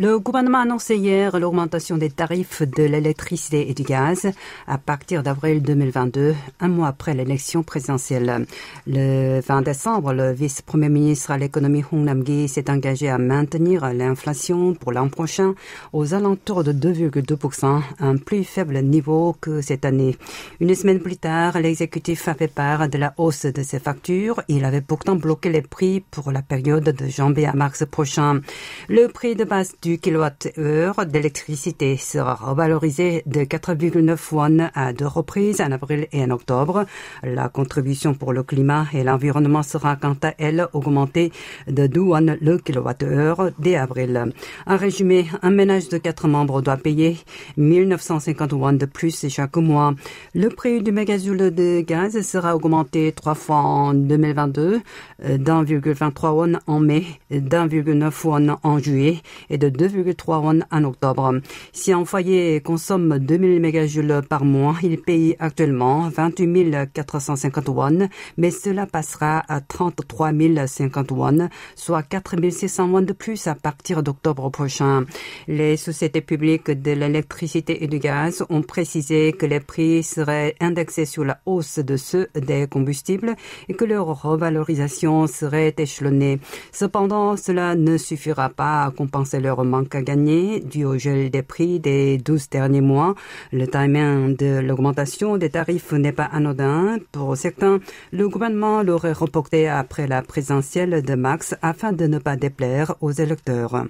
Le gouvernement a annoncé hier l'augmentation des tarifs de l'électricité et du gaz à partir d'avril 2022, un mois après l'élection présidentielle. Le 20 décembre, le vice-premier ministre à l'économie Hong Nam-gi s'est engagé à maintenir l'inflation pour l'an prochain aux alentours de 2,2%, un plus faible niveau que cette année. Une semaine plus tard, l'exécutif a fait part de la hausse de ses factures. Il avait pourtant bloqué les prix pour la période de janvier à mars prochain. Le prix de base du kWh d'électricité sera revalorisé de 4,9 won à deux reprises en avril et en octobre. La contribution pour le climat et l'environnement sera quant à elle augmentée de 2 won le kWh dès avril. En résumé, un ménage de quatre membres doit payer 1950 won de plus chaque mois. Le prix du mégajoule de gaz sera augmenté trois fois en 2022, euh, d'1,23 won en mai, d'1,9 won en juillet et de 2,3 won en octobre. Si un foyer consomme 2000 mégajoules par mois, il paye actuellement 28 450 won, mais cela passera à 33 050 won, soit 4 600 won de plus à partir d'octobre prochain. Les sociétés publiques de l'électricité et du gaz ont précisé que les prix seraient indexés sur la hausse de ceux des combustibles et que leur revalorisation serait échelonnée. Cependant, cela ne suffira pas à compenser leur manque à gagner dû au gel des prix des 12 derniers mois. Le timing de l'augmentation des tarifs n'est pas anodin. Pour certains, le gouvernement l'aurait reporté après la présidentielle de Max afin de ne pas déplaire aux électeurs.